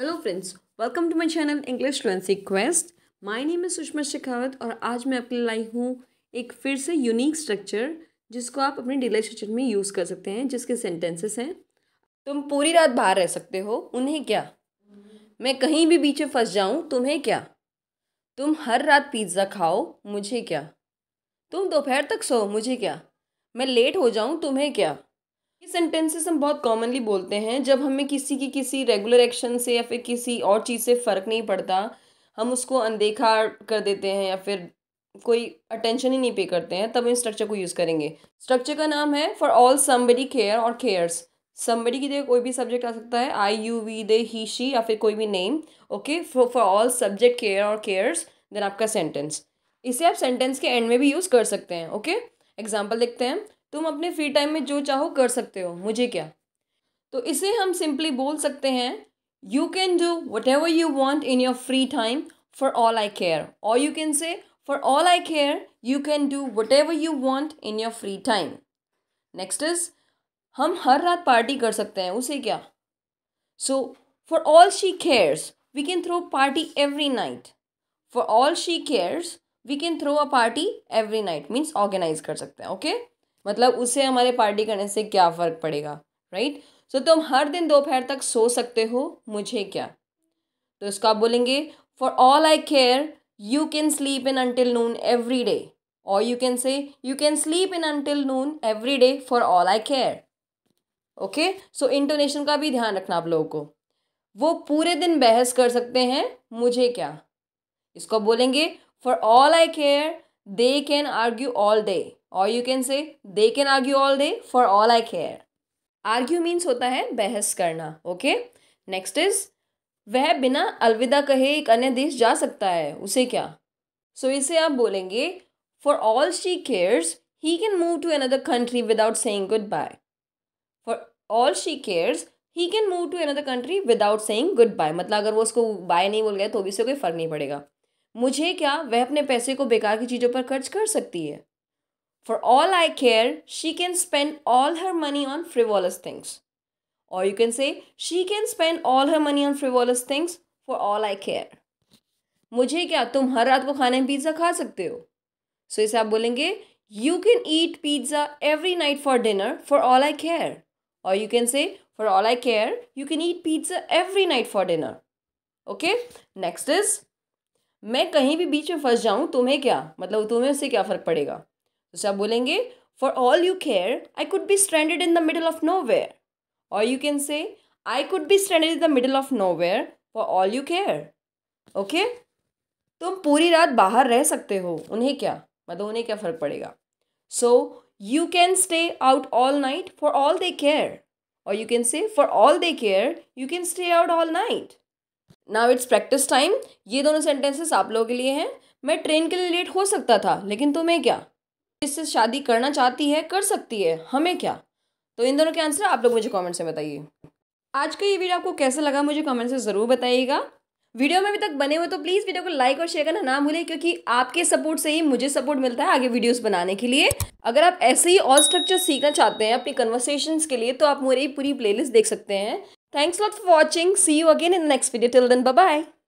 Hello friends welcome to my channel English fluency quest my name है सुषमा शेखावत और आज मैं आपके लिए लाई हूँ एक फिर से यूनिक स्ट्रक्चर जिसको आप अपने डेली स्ट्रक्चर में यूज़ कर सकते हैं जिसके सेंटेंसेस हैं तुम पूरी रात बाहर रह सकते हो उन्हें क्या मैं कहीं भी बीच में फंस जाऊँ तुम्हें क्या तुम हर रात पिज़्ज़ा खाओ मुझे क्या तुम दोपहर तक सो मुझे क्या मैं लेट हो जाऊँ तुम्हें क्या ये सेंटेंसेस हम बहुत कॉमनली बोलते हैं जब हमें किसी की किसी रेगुलर एक्शन से या फिर किसी और चीज़ से फ़र्क नहीं पड़ता हम उसको अनदेखा कर देते हैं या फिर कोई अटेंशन ही नहीं पे करते हैं तब इन स्ट्रक्चर को यूज़ करेंगे स्ट्रक्चर का नाम है फॉर ऑल समबडी केयर और केयर्स समबडी की जगह कोई भी सब्जेक्ट आ सकता है I you we they he she या फिर कोई भी name okay for all subject care और केयर्स देन आपका सेंटेंस इसे आप सेंटेंस के एंड में भी यूज़ कर सकते हैं ओके एग्जाम्पल देखते हैं तुम अपने फ्री टाइम में जो चाहो कर सकते हो मुझे क्या तो इसे हम सिंपली बोल सकते हैं you can do whatever you want in your free time for all I care और you can say for all I care you can do whatever you want in your free time next is हम हर रात party कर सकते हैं उसे क्या so for all she cares we can throw party every night for all she cares we can throw a party every night means organise कर सकते हैं ओके okay? मतलब उसे हमारे पार्टी करने से क्या फ़र्क पड़ेगा राइट सो तुम हर दिन दोपहर तक सो सकते हो मुझे क्या तो इसको आप बोलेंगे for all I care you can sleep in until noon every day और you can say you can sleep in until noon every day for all I care okay so intonation का भी ध्यान रखना आप लोगों को वो पूरे दिन बहस कर सकते हैं मुझे क्या इसको बोलेंगे for all I care they can argue all day और you can say they can argue all day for all I care argue means होता है बहस करना ओके नेक्स्ट इज वह बिना अलविदा कहे एक अन्य देश जा सकता है उसे क्या सो so, इसे आप बोलेंगे for all she cares he can move to another country without saying goodbye for all she cares he can move to another country without saying goodbye मतलब अगर वो उसको बाय नहीं बोल गया तो भी उसे कोई फ़र्क नहीं पड़ेगा मुझे क्या वह अपने पैसे को बेकार की चीज़ों पर खर्च कर सकती है For all I care, she can spend all her money on frivolous things. Or you can say, she can spend all her money on frivolous things for all I care. मुझे क्या तुम हर रात को खाने में पिज़्ज़ा खा सकते हो सो so, इसे आप बोलेंगे you can eat pizza every night for dinner for all I care और you can say for all I care you can eat pizza every night for dinner okay next is मैं कहीं भी बीच में फंस जाऊँ तुम्हें क्या मतलब तुम्हें उससे क्या फ़र्क पड़ेगा जैसे तो आप बोलेंगे for all you care I could be standard in the middle of nowhere और you can say I could be standard in the middle of nowhere for all you care okay तुम पूरी रात बाहर रह सकते हो उन्हें क्या मतलब उन्हें क्या फ़र्क पड़ेगा so you can stay out all night for all they care और you can say for all they care you can stay out all night now it's practice time ये दोनों सेंटेंसेस आप लोगों के लिए हैं मैं ट्रेन के लिए लेट हो सकता था लेकिन तुम्हें क्या जिससे शादी करना चाहती है कर सकती है हमें क्या तो इन दोनों के आंसर आप लोग मुझे कमेंट से बताइए आज का ये वीडियो आपको कैसा लगा मुझे कमेंट से ज़रूर बताइएगा वीडियो में अभी तक बने हुए तो प्लीज़ वीडियो को लाइक और शेयर करना ना भूलें क्योंकि आपके सपोर्ट से ही मुझे सपोर्ट मिलता है आगे वीडियोस बनाने के लिए अगर आप ऐसे ही और स्ट्रक्चर सीखना चाहते हैं अपनी कन्वर्सेशंस के लिए तो आप मेरी पूरी प्लेलिस्ट देख सकते हैं thanks lot for watching see you again in next video till then bye